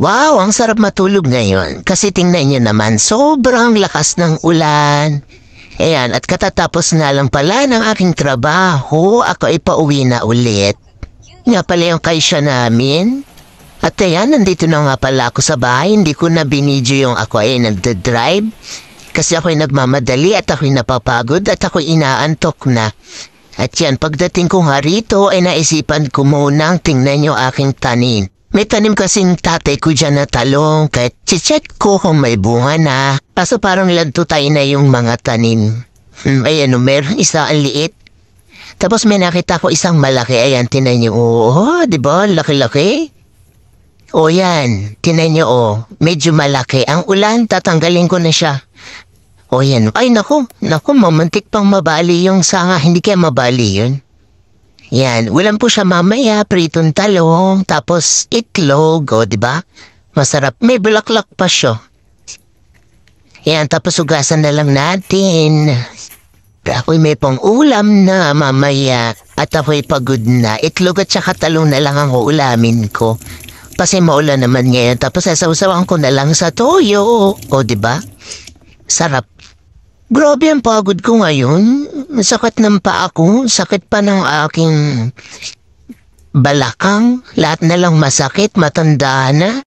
Wow, ang sarap matulog ngayon. Kasi tingnan niyo naman, sobrang lakas ng ulan. Ayan, at katatapos nga lang pala ng aking trabaho, ako ay pauwi na ulit. Nga pala yung kaisya namin. At ayan, nandito na nga pala ako sa bahay. Hindi ko na binidyo yung ako ay nagdadrive. Kasi ako'y nagmamadali at ako'y napapagod at ako'y inaantok na. At yan, pagdating ko nga rito ay naisipan ko munang tingnan yung aking tanin. May tanim kasing tatay ko dyan na talong kahit chicheck ko kung may bunga na. Kaso parang lantutay na yung mga tanim. Hmm, ayan o, meron isa ang liit. Tapos may nakita ko isang malaki. Ayan, tinay niyo. Oo, oh, di ba? Laki-laki. O yan, tinay niyo o. Medyo malaki. Ang ulan, tatanggalin ko na siya. O yan. Ay, naku. Naku, mamantik pang mabali yung sanga. Hindi kaya mabali yun. Yan, ulam po siya mamaya, pritong talong, tapos itlog, o ba? Diba? Masarap, may bulaklak pa siya. Yan, tapos ugasan na lang natin. Ako'y may pang ulam na mamaya at ako'y pagod na. Itlog at saka talong na lang ang uulamin ko. Kasi maulan naman ngayon tapos sasawsawan ko na lang sa toyo. O, ba? Diba? Sarap. Grabe ang pagod ko ngayon. Masakit ng pa ako, sakit pa ng aking balakang, lahat na lang masakit, matanda na.